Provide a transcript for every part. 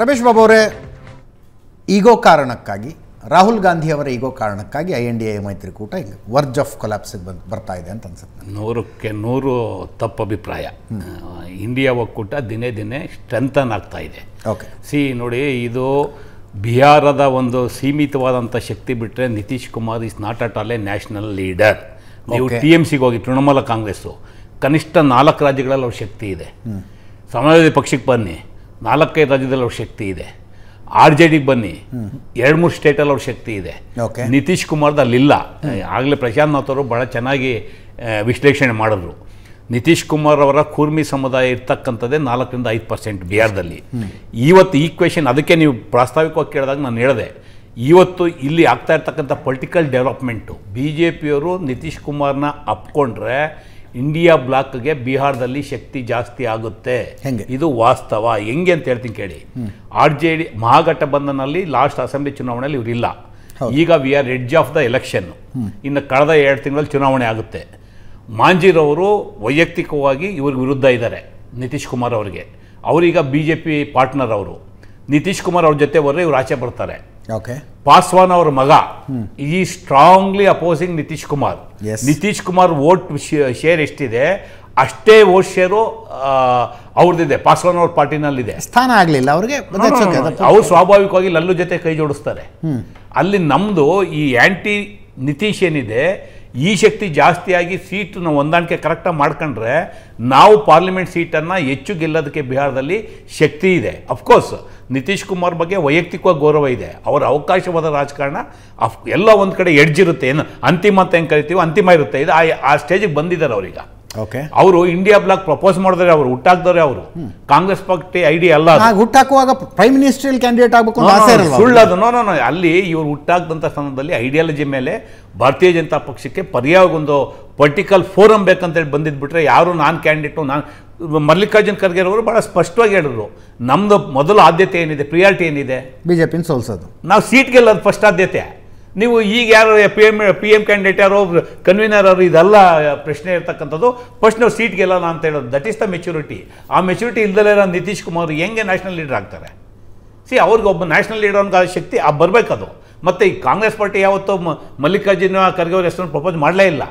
ರಮೇಶ್ ಬಾಬು ಅವರೇ ಈಗೋ ಕಾರಣಕ್ಕಾಗಿ ರಾಹುಲ್ ಗಾಂಧಿ ಅವರ ಈಗೋ ಕಾರಣಕ್ಕಾಗಿ ಐ ಎನ್ ಡಿ ಎ ಮೈತ್ರಿಕೂಟ ಹಿಂಗೆ ವರ್ಜ್ ಆಫ್ ಕೊಲಾಪ್ಸಿಗೆ ಬರ್ತಾ ಇದೆ ಅಂತ ಅನ್ಸುತ್ತೆ ನೂರಕ್ಕೆ ನೂರು ತಪ್ಪು ಅಭಿಪ್ರಾಯ ಇಂಡಿಯಾ ಒಕ್ಕೂಟ ದಿನೇ ದಿನೇ ಸ್ಟ್ರೆಂಥನ್ ಆಗ್ತಾ ಇದೆ ಓಕೆ ಸಿ ನೋಡಿ ಇದು ಬಿಹಾರದ ಒಂದು ಸೀಮಿತವಾದಂಥ ಶಕ್ತಿ ಬಿಟ್ಟರೆ Nitish Kumar is not at all a national leader ನೀವು ಟಿ ಎಮ್ ಸಿಗೆ ಹೋಗಿ ತೃಣಮೂಲ ಕಾಂಗ್ರೆಸ್ಸು ಕನಿಷ್ಠ ನಾಲ್ಕು ರಾಜ್ಯಗಳಲ್ಲಿ ಅವ್ರ ಶಕ್ತಿ ಇದೆ ಸಮಾಜವಾದಿ ಪಕ್ಷಕ್ಕೆ ಬನ್ನಿ ನಾಲ್ಕೈದು ರಾಜ್ಯದಲ್ಲಿ ಅವ್ರ ಶಕ್ತಿ ಇದೆ ಆರ್ ಜೆ ಡಿಗೆ ಬನ್ನಿ ಎರಡು ಮೂರು ಸ್ಟೇಟಲ್ಲಿ ಅವ್ರ ಶಕ್ತಿ ಇದೆ ನಿತೀಶ್ ಕುಮಾರ್ದು ಅಲ್ಲಿಲ್ಲ ಆಗಲೇ ಪ್ರಶಾಂತ್ ನಾಥ್ ಅವರು ಭಾಳ ಚೆನ್ನಾಗಿ ವಿಶ್ಲೇಷಣೆ ಮಾಡಿದ್ರು ನಿತೀಶ್ ಕುಮಾರ್ ಅವರ ಕೂರ್ಮಿ ಸಮುದಾಯ ಇರ್ತಕ್ಕಂಥದ್ದೇ ನಾಲ್ಕರಿಂದ ಐದು ಪರ್ಸೆಂಟ್ ಬಿಹಾರದಲ್ಲಿ ಇವತ್ತು ಈ ಕ್ವೆಶನ್ ಅದಕ್ಕೆ ನೀವು ಪ್ರಾಸ್ತಾವಿಕವಾಗಿ ಕೇಳಿದಾಗ ನಾನು ಹೇಳಿದೆ ಇವತ್ತು ಇಲ್ಲಿ ಆಗ್ತಾ ಇರ್ತಕ್ಕಂಥ ಪೊಲಿಟಿಕಲ್ ಡೆವಲಪ್ಮೆಂಟು ಬಿ ಜೆ ಪಿಯವರು ನಿತೀಶ್ ಕುಮಾರ್ನ ಅಪ್ಕೊಂಡ್ರೆ ಇಂಡಿಯಾ ಬ್ಲಾಕ್ಗೆ ಬಿಹಾರದಲ್ಲಿ ಶಕ್ತಿ ಜಾಸ್ತಿ ಆಗುತ್ತೆ ಹೆಂಗೆ ಇದು ವಾಸ್ತವ ಹೆಂಗೆ ಅಂತ ಹೇಳ್ತೀನಿ ಕೇಳಿ ಆರ್ ಜೆ ಡಿ ಮಹಾಗಠಬಂಧನಲ್ಲಿ ಲಾಸ್ಟ್ ಅಸೆಂಬ್ಲಿ ಚುನಾವಣೆಯಲ್ಲಿ ಇವರಿಲ್ಲ ಈಗ we are edge of the election ಇನ್ನು ಕಳೆದ ಎರಡು ತಿಂಗಳಲ್ಲಿ ಚುನಾವಣೆ ಆಗುತ್ತೆ ಮಾಂಜಿರವರು ವೈಯಕ್ತಿಕವಾಗಿ ಇವ್ರಿಗೆ ವಿರುದ್ಧ ಇದ್ದಾರೆ ನಿತೀಶ್ ಕುಮಾರ್ ಅವರಿಗೆ ಅವರೀಗ ಬಿ ಜೆ ಪಿ ಪಾರ್ಟ್ನರ್ ಅವರು ನಿತೀಶ್ ಕುಮಾರ್ ಅವ್ರ ಜೊತೆ ಬರೋ ಇವ್ರು ಆಚೆ ಬರ್ತಾರೆ ಓಕೆ ಪಾಸ್ವಾನ್ ಅವರ ಮಗ ಈ strongly opposing Nitish Kumar Nitish Kumar vote share ಎಷ್ಟಿದೆ ಅಷ್ಟೇ ವೋಟ್ ಶೇರು ಅವ್ರದ್ದಿದೆ ಪಾಸ್ವಾನ್ ಅವ್ರ ಪಾರ್ಟಿನಲ್ಲಿದೆ ಸ್ಥಾನ ಆಗಲಿಲ್ಲ ಅವ್ರಿಗೆ ಅವ್ರು ಸ್ವಾಭಾವಿಕವಾಗಿ ಲಲ್ಲು ಜೊತೆ ಕೈ ಜೋಡಿಸ್ತಾರೆ ಅಲ್ಲಿ ನಮ್ಮದು ಈ ಆ್ಯಂಟಿ ನಿತೀಶ್ ಏನಿದೆ ಈ ಶಕ್ತಿ ಜಾಸ್ತಿಯಾಗಿ ಸೀಟನ್ನ ಹೊಂದಾಣಿಕೆ ಕರೆಕ್ಟಾಗಿ ಮಾಡ್ಕೊಂಡ್ರೆ ನಾವು ಪಾರ್ಲಿಮೆಂಟ್ ಸೀಟನ್ನು ಹೆಚ್ಚು ಗೆಲ್ಲೋದಕ್ಕೆ ಬಿಹಾರದಲ್ಲಿ ಶಕ್ತಿ ಇದೆ ಅಫ್ಕೋರ್ಸ್ ನಿತೀಶ್ ಕುಮಾರ್ ಬಗ್ಗೆ ವೈಯಕ್ತಿಕವಾಗಿ ಗೌರವ ಇದೆ ಅವರ ಅವಕಾಶವಾದ ರಾಜಕಾರಣ ಅಫ್ ಎಲ್ಲ ಒಂದು ಕಡೆ ಇರುತ್ತೆ ಏನು ಅಂತಿಮ ಅಂತ ಹೆಂಗೆ ಕರಿತೀವೋ ಅಂತಿಮ ಇರುತ್ತೆ ಇದು ಆ ಸ್ಟೇಜಿಗೆ ಬಂದಿದ್ದಾರೆ ಅವರೀಗ ಓಕೆ ಅವರು ಇಂಡಿಯಾ ಬ್ಲಾಕ್ ಪ್ರಪೋಸ್ ಮಾಡಿದ್ರೆ ಅವರು ಹುಟ್ಟಾಕ್ದವ್ರೆ ಅವರು ಕಾಂಗ್ರೆಸ್ ಪಾರ್ಟಿ ಐಡಿಯಾ ಅಲ್ಲ ಹುಟ್ಟಾಕುವಾಗ ಪ್ರೈಮ್ ಮಿನಿಸ್ಟ್ರಿಯಲ್ಲಿ ಕ್ಯಾಂಡಿಡೇಟ್ ಆಗಬೇಕು ಸುಳ್ಳು ಅದು ನೋ ನೋ ಅಲ್ಲಿ ಇವರು ಹುಟ್ಟಾಕ್ದಂಥ ಸ್ಥಾನದಲ್ಲಿ ಐಡಿಯಾಲಜಿ ಮೇಲೆ ಭಾರತೀಯ ಜನತಾ ಪಕ್ಷಕ್ಕೆ ಪರ್ಯಾಯಗೊಂದು ಪೊಲಿಟಿಕಲ್ ಫೋರಮ್ ಬೇಕಂತೇಳಿ ಬಂದಿದ್ದು ಬಿಟ್ರೆ ಯಾರು ನಾನು ಕ್ಯಾಂಡಿಡೇಟು ನಾನು ಮಲ್ಲಿಕಾರ್ಜುನ್ ಖರ್ಗೆ ಅವರು ಭಾಳ ಸ್ಪಷ್ಟವಾಗಿ ಹೇಳಿದ್ರು ನಮ್ದು ಮೊದಲ ಆದ್ಯತೆ ಏನಿದೆ ಪ್ರಿಯಾರಿಟಿ ಏನಿದೆ ಬಿ ಜೆ ಪಿನ ಸೋಲ್ಸೋದು ನಾವು ಸೀಟ್ ಗೆಲ್ಲೋದು ಫಸ್ಟ್ ಆದ್ಯತೆ ನೀವು ಈಗ ಯಾರು P M P M candidate ಯಾರೋ ಕನ್ವೀನರ್ ಅವರು ಇದೆಲ್ಲ ಪ್ರಶ್ನೆ ಇರ್ತಕ್ಕಂಥದ್ದು ಫಸ್ಟ್ ನಾವು ಸೀಟ್ ಗೆಲ್ಲೋಣ ಅಂತ ಹೇಳೋದು ದಟ್ ಈಸ್ ದ ಮೆಚುರಿಟಿ ಆ ಮೆಚುರಿಟಿ ಇಲ್ದಲೇ ನಾನು ನಿತೀಶ್ ಕುಮಾರ್ ಹೆಂಗೆ ನ್ಯಾಷನಲ್ ಲೀಡರ್ ಆಗ್ತಾರೆ ಸಿ ಅವ್ರಿಗೆ ಒಬ್ಬ ನ್ಯಾಷನಲ್ ಲೀಡರ್ ಶಕ್ತಿ ಆ ಬರಬೇಕದು ಮತ್ತು ಈ ಕಾಂಗ್ರೆಸ್ ಪಾರ್ಟಿ ಯಾವತ್ತೂ ಮಲ್ಲಿಕಾರ್ಜುನ ಖರ್ಗೆ ಅವ್ರ ಹೆಸರನ್ನು ಪ್ರಪೋಸ್ ಮಾಡಲೇ ಇಲ್ಲ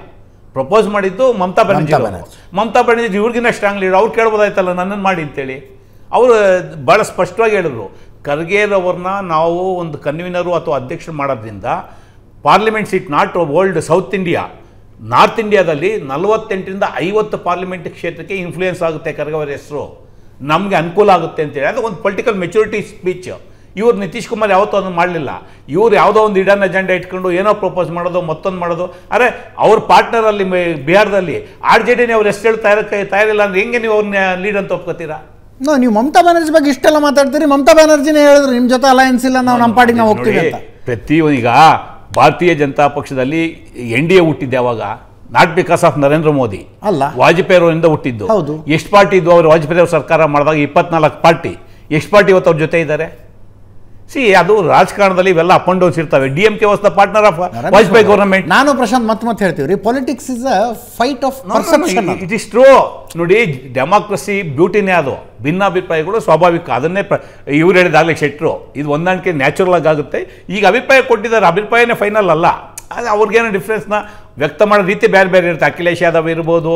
ಪ್ರಪೋಸ್ ಮಾಡಿದ್ದು ಮಮತಾ ಬ್ಯಾನರ್ಜಿ ಮಮತಾ ಬ್ಯಾನರ್ಜಿ ಇವ್ರಿಗಿನ್ನ ಸ್ಟ್ರಾಂಗ್ ಲೀಡರ್ ಅವ್ರು ಕೇಳ್ಬೋದಾಯ್ತಲ್ಲ ನನ್ನನ್ನು ಮಾಡಿ ಅಂತೇಳಿ ಅವರು ಭಾಳ ಸ್ಪಷ್ಟವಾಗಿ ಹೇಳಿದ್ರು ಖರ್ಗೆರವ್ರನ್ನ ನಾವು ಒಂದು ಕನ್ವೀನರು ಅಥವಾ ಅಧ್ಯಕ್ಷರು ಮಾಡೋದ್ರಿಂದ parliament seat not old south India north ಇಂಡಿಯಾದಲ್ಲಿ ನಲವತ್ತೆಂಟರಿಂದ ಐವತ್ತು ಪಾರ್ಲಿಮೆಂಟ್ ಕ್ಷೇತ್ರಕ್ಕೆ ಇನ್ಫ್ಲೂಯೆನ್ಸ್ ಆಗುತ್ತೆ ಖರ್ಗೆ ಹೆಸರು ನಮಗೆ ಅನುಕೂಲ ಆಗುತ್ತೆ ಅಂತೇಳಿ ಅದು ಒಂದು ಪೊಲಿಟಿಕಲ್ ಮೆಚುರಿಟಿ ಸ್ಪೀಚ್ ಇವರು ನಿತೀಶ್ ಕುಮಾರ್ ಯಾವತ್ತೂ ಅದನ್ನು ಮಾಡಲಿಲ್ಲ ಇವರು ಯಾವುದೋ ಒಂದು ಇಡನ್ ಅಜೆಂಡಾ ಇಟ್ಕೊಂಡು ಏನೋ ಪ್ರಪೋಸ್ ಮಾಡೋದು ಮತ್ತೊಂದು ಮಾಡೋದು ಅರೆ ಅವ್ರ ಪಾರ್ಟ್ನರಲ್ಲಿ ಬಿಹಾರದಲ್ಲಿ ಆರ್ ಜೆ ಡಿನೇ ಅವ್ರು ಎಷ್ಟು ಹೇಳ್ತಾ ತಯಾರಿಲ್ಲ ಅಂದರೆ ಹೆಂಗೆ ನೀವು ಅವ್ರನ್ನ ಲೀಡ್ ಅಂತ ಒಪ್ಕೋತೀರಾ ನೋ ನೀವು ಮಮತಾ ಬ್ಯಾನರ್ಜಿ ಬಗ್ಗೆ ಇಷ್ಟೆಲ್ಲ ಮಾತಾಡ್ತೀರಿ ಮಮತಾ ಬ್ಯಾನರ್ಜಿನೇ ಹೇಳಿದ್ರು ನಿಮ್ಮ ಜೊತೆ ಅಲಯನ್ಸ್ ಇಲ್ಲ ನಾವು ನಮ್ಮ ಪಾಡಿಗೆ ನಾವು ಹೋಗ್ತೀವಿ ಅಂತ ಪ್ರತಿಯೊಂದು ಭಾರತೀಯ ಜನತಾ ಪಕ್ಷದಲ್ಲಿ ಎನ್ ಡಿ ಎ ಹುಟ್ಟಿದ್ದೆ ಅವಾಗ not because of Narendra Modi ಅಲ್ಲ ವಾಜಪೇಯಿ ಅವರಿಂದ ಹುಟ್ಟಿದ್ದು ಹೌದು ಎಷ್ಟು ಪಾರ್ಟಿ ಇದ್ದು ಅವರು ವಾಜಪೇಯಿ ಅವರು ಸರ್ಕಾರ ಮಾಡಿದಾಗ ಇಪ್ಪತ್ನಾಲ್ಕು ಪಾರ್ಟಿ ಎಷ್ಟು ಪಾರ್ಟಿ ಇವತ್ತು ಅವ್ರ ಜೊತೆ ಇದ್ದಾರೆ ಸಿ ಅದು ರಾಜಕಾರಣದಲ್ಲಿ ಇವೆಲ್ಲ ಅಪ್ ಅಂಡ್ ಡೌನ್ಸ್ ಇರ್ತವೆ D M K was the partner of Vajpayee government ನಾನು ಪ್ರಶಾಂತ್ ಮತ್ತೆ ಮತ್ತೆ ಹೇಳ್ತೀವಿ ರೀ politics is a fight of it is true ನೋಡಿ ಡೆಮಾಕ್ರಸಿ ಬ್ಯೂಟಿನೇ ಅದು ಭಿನ್ನಾಭಿಪ್ರಾಯಗಳು ಸ್ವಾಭಾವಿಕ ಅದನ್ನೇ ಇವ್ರು ಹೇಳಿದಾಗಲೇ ಶೆಟ್ರು ಇದು ಹೊಂದಾಣಿಕೆ ನ್ಯಾಚುರಲ್ ಆಗಿ ಆಗುತ್ತೆ ಈಗ ಅಭಿಪ್ರಾಯ ಕೊಟ್ಟಿದ್ದಾರೆ ಅಭಿಪ್ರಾಯನೇ ಫೈನಲ್ ಅಲ್ಲ ಅದು ಅವ್ರಿಗೇನು ಡಿಫ್ರೆನ್ಸ್ನ ವ್ಯಕ್ತ ಮಾಡೋ ರೀತಿ ಬೇರೆ ಬೇರೆ ಇರುತ್ತೆ ಅಖಿಲೇಶ್ ಯಾದವ್ ಇರ್ಬೋದು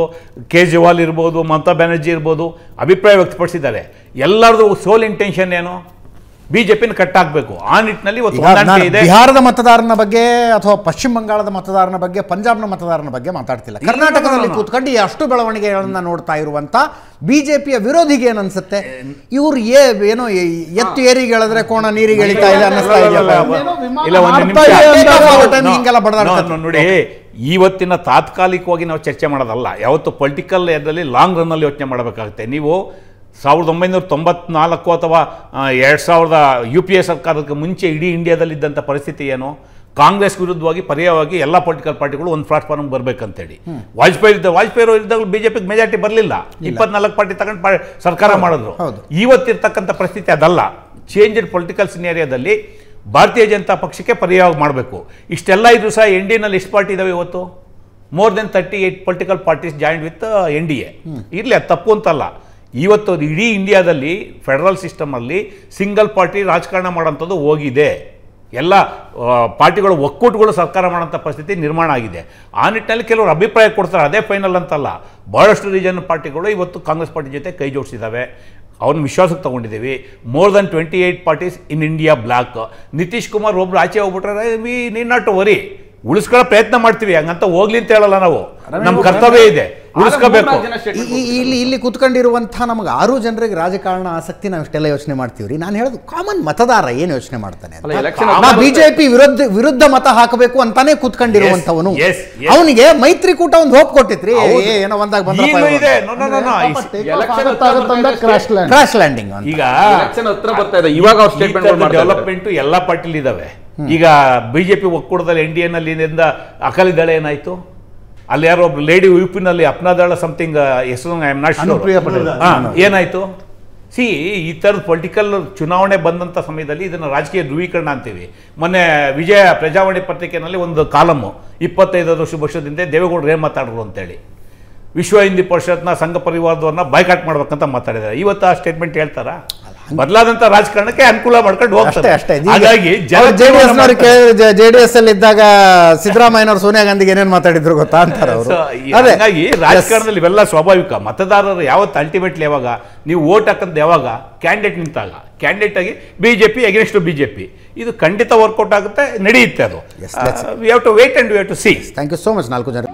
ಕೇಜ್ರಿವಾಲ್ ಇರ್ಬೋದು ಮಮತಾ ಬ್ಯಾನರ್ಜಿ ಇರ್ಬೋದು ಅಭಿಪ್ರಾಯ ವ್ಯಕ್ತಪಡಿಸಿದ್ದಾರೆ ಎಲ್ಲರದು ಸೋಲ್ ಇಂಟೆನ್ಷನ್ ಏನು ಬಿಜೆಪಿನ ಕಟ್ಟಾಕ್ಬೇಕು ಆ ನಿಟ್ಟಿನಲ್ಲಿ ಬಿಹಾರದ ಮತದಾರನ ಬಗ್ಗೆ ಅಥವಾ ಪಶ್ಚಿಮ ಬಂಗಾಳದ ಮತದಾರನ ಬಗ್ಗೆ ಪಂಜಾಬ್ನ ಮತದಾರನ ಬಗ್ಗೆ ಮಾತಾಡ್ತಿಲ್ಲ ಕರ್ನಾಟಕದಲ್ಲಿ ಕೂತ್ಕೊಂಡು ಅಷ್ಟು ಬೆಳವಣಿಗೆಗಳನ್ನ ನೋಡ್ತಾ ಇರುವಂತ ಬಿಜೆಪಿಯ ವಿರೋಧಿಗೆ ಏನ್ ಅನ್ಸುತ್ತೆ ಇವ್ರು ಏನೋ ಎತ್ತು ಏರಿಗೆ ಕೋಣ ನೀರಿಗೆ ಎಳಿತಾ ಇದೆ ಅನ್ನಿಸ್ತಾ ನೋಡಿ ಇವತ್ತಿನ ತಾತ್ಕಾಲಿಕವಾಗಿ ನಾವು ಚರ್ಚೆ ಮಾಡೋದಲ್ಲ ಯಾವತ್ತು ಪೊಲಿಟಿಕಲ್ ಲಾಂಗ್ ಲಾಂಗ್ ಅಲ್ಲಿ ಯೋಚನೆ ಮಾಡಬೇಕಾಗುತ್ತೆ ನೀವು ಸಾವಿರದ ಒಂಬೈನೂರ ತೊಂಬತ್ನಾಲ್ಕು ಅಥವಾ ಎರಡು ಸಾವಿರದ ಯು ಪಿ ಎ ಸರ್ಕಾರಕ್ಕೆ ಮುಂಚೆ ಇಡೀ ಇಂಡಿಯಾದಲ್ಲಿದ್ದಂಥ ಪರಿಸ್ಥಿತಿ ಏನು ಕಾಂಗ್ರೆಸ್ ವಿರುದ್ಧವಾಗಿ ಪರ್ಯಾಯವಾಗಿ ಎಲ್ಲ ಪೊಲಿಟಿಕಲ್ ಪಾರ್ಟಿಗಳು ಒಂದು ಪ್ಲಾಟ್ಫಾರ್ಮ್ಗೆ ಬರಬೇಕಂತೇಳಿ ವಾಜಪೇಯಿ ಇದ್ದ ವಾಜಪೇಯಿ ಇದ್ದಾಗ ಬಿಜೆಪಿಗೆ ಮೆಜಾರಿಟಿ ಬರಲಿಲ್ಲ ಇಪ್ಪತ್ನಾಲ್ಕು ಪಾರ್ಟಿ ತಗೊಂಡು ಸರ್ಕಾರ ಮಾಡಿದ್ರು ಇವತ್ತಿರ್ತಕ್ಕಂಥ ಪರಿಸ್ಥಿತಿ ಅದಲ್ಲ ಚೇಂಜ್ಡ್ ಪೊಲಿಟಿಕಲ್ ಏರಿಯಾದಲ್ಲಿ ಭಾರತೀಯ ಜನತಾ ಪಕ್ಷಕ್ಕೆ ಪರ್ಯಾಯ ಮಾಡಬೇಕು ಇಷ್ಟೆಲ್ಲ ಇದ್ರೂ ಸಹ ಎನ್ ಡಿ ಎನಲ್ಲಿ ಎಷ್ಟು ಪಾರ್ಟಿ ಇದಾವೆ ಇವತ್ತು more than thirty eight political parties joint with N D A ಇರಲಿ ಅದು ತಪ್ಪು ಅಂತಲ್ಲ ಇವತ್ತು ಇಡೀ ಇಂಡಿಯಾದಲ್ಲಿ ಫೆಡರಲ್ ಸಿಸ್ಟಮಲ್ಲಿ ಸಿಂಗಲ್ ಪಾರ್ಟಿ ರಾಜಕಾರಣ ಮಾಡೋಂಥದ್ದು ಹೋಗಿದೆ ಎಲ್ಲ ಪಾರ್ಟಿಗಳು ಒಕ್ಕೂಟಗಳು ಸರ್ಕಾರ ಮಾಡೋಂಥ ಪರಿಸ್ಥಿತಿ ನಿರ್ಮಾಣ ಆಗಿದೆ ಆ ನಿಟ್ಟಿನಲ್ಲಿ ಕೆಲವರು ಅಭಿಪ್ರಾಯ ಕೊಡ್ತಾರೆ ಅದೇ ಫೈನಲ್ ಅಂತಲ್ಲ ಭಾಳಷ್ಟು ರೀಜನ್ ಪಾರ್ಟಿಗಳು ಇವತ್ತು ಕಾಂಗ್ರೆಸ್ ಪಾರ್ಟಿ ಜೊತೆ ಕೈ ಜೋಡಿಸಿದ್ದಾವೆ ಅವ್ರನ್ನ ವಿಶ್ವಾಸಕ್ಕೆ ತೊಗೊಂಡಿದ್ದೀವಿ more than twenty eight parties in India bloc Nitish Kumar ಒಬ್ಬರು ಆಚೆ ಹೋಗ್ಬಿಟ್ರೆ ವಿ ನೀ ನಾಟ್ ಟು ವರಿ ಉಳಿಸ್ಕೊಳ್ಳೋ ಪ್ರಯತ್ನ ಮಾಡ್ತೀವಿ ಹಂಗಂತ ಹೋಗ್ಲಿ ಅಂತ ಹೇಳಲ್ಲ ನಾವು ನಮ್ಮ ಕರ್ತವ್ಯ ಇದೆ ಉಳಿಸ್ಕೋಬೇಕು ಇಲ್ಲಿ ಇಲ್ಲಿ ಕುತ್ಕೊಂಡಿರುವಂಥ ನಮ್ಗೆ ಆರು ಜನರಿಗೆ ರಾಜಕಾರಣ ಆಸಕ್ತಿ ನಾವು ಇಷ್ಟೆಲ್ಲ ಯೋಚನೆ ಮಾಡ್ತೀವ್ರಿ ನಾನು ಹೇಳೋದು ಕಾಮನ್ ಮತದಾರ ಏನು ಯೋಚನೆ ಮಾಡ್ತಾನೆ ಬಿಜೆಪಿ ವಿರುದ್ಧ ವಿರುದ್ಧ ಮತ ಹಾಕಬೇಕು ಅಂತಾನೆ ಕುತ್ಕೊಂಡಿರುವಂತವನು ಅವನಿಗೆ ಮೈತ್ರಿಕೂಟ ಒಂದು ಹೋಪ್ ಕೊಟ್ಟಿತ್ರಿ ಏನೋ ಒಂದಾಗ ಕ್ರಾಶ್ ಲ್ಯಾಂಡಿಂಗ್ ಈಗ ಇವಾಗ ಡೆವಲಪ್ಮೆಂಟ್ ಎಲ್ಲಾ ಪಾರ್ಟಿಲ್ ಇದಾವೆ ಈಗ ಬಿಜೆಪಿ ಒಕ್ಕೂಟದಲ್ಲಿ ಎನ್ ಡಿ ಎನಲ್ಲಿ ಅಕಾಲಿ ದಳ ಏನಾಯ್ತು ಅಲ್ಲಿ ಯಾರೋ ಒಬ್ರು ಲೇಡಿ ಯುಪಿನಲ್ಲಿ ಅಪ್ನಾದಳ ಸಮಥಿಂಗ್ ಹೆಸರು ಐ ಆಮ್ ನಾಟ್ ಶೂರ್ ಏನಾಯ್ತು ಸಿ ಈ ಥರದ ಪೊಲಿಟಿಕಲ್ ಚುನಾವಣೆ ಬಂದಂಥ ಸಮಯದಲ್ಲಿ ಇದನ್ನು ರಾಜಕೀಯ ಧ್ರುವೀಕರಣ ಅಂತೀವಿ ಮೊನ್ನೆ ವಿಜಯ ಪ್ರಜಾವಾಣಿ ಪತ್ರಿಕೆಯಲ್ಲಿ ಒಂದು ಕಾಲಮು ಇಪ್ಪತ್ತೈದು ವರ್ಷ ವರ್ಷದಿಂದ ದೇವೇಗೌಡರು ಏನು ಮಾತಾಡಿದ್ರು ಅಂತೇಳಿ ವಿಶ್ವ ಹಿಂದಿ ಪರಿಷತ್ನ ಸಂಘ ಪರಿವಾರದವ್ರನ್ನ ಬಾಯ್ಕಾಟ್ ಮಾಡ್ಬೇಕಂತ ಮಾತಾಡಿದ್ದಾರೆ ಇವತ್ತು ಆ ಸ್ಟೇಟ್ಮೆಂಟ್ ಹೇಳ್ತಾರಾ ಬದಲಾದಂತ ರಾಜಕಾರಣಕ್ಕೆ ಅನುಕೂಲ ಮಾಡ್ಕೊಂಡು ಹೋಗ್ತಾರೆ ಅಷ್ಟೇ ಹಾಗಾಗಿ ಜೆಡಿಎಸ್ ಅಲ್ಲಿ ಇದ್ದಾಗ ಸಿದ್ದರಾಮಯ್ಯನವರು ಸೋನಿಯಾ ಗಾಂಧಿಗೆ ಏನೇನು ಮಾತಾಡಿದ್ರು ಗೊತ್ತಾ ಅಂತಾರೆ ಅವರು ಹಾಗಾಗಿ ರಾಜಕಾರಣದಲ್ಲಿ ಇವೆಲ್ಲ ಸ್ವಾಭಾವಿಕ ಮತದಾರರು ಯಾವತ್ತು ಅಲ್ಟಿಮೇಟ್ಲಿ ಯಾವಾಗ ನೀವು ಓಟ್ ಹಾಕಂತ ಯಾವಾಗ ಕ್ಯಾಂಡಿಡೇಟ್ ನಿಂತಾಗ ಕ್ಯಾಂಡಿಡೇಟ್ ಆಗಿ ಬಿಜೆಪಿ ಅಗೇನ್ಸ್ಟ್ ಬಿಜೆಪಿ ಇದು ಖಂಡಿತ ವರ್ಕೌಟ್ ಆಗುತ್ತೆ ನಡೆಯುತ್ತೆ ಅದು we to wait and we to see thank you so much ನಾಲ್ಕು ಜನ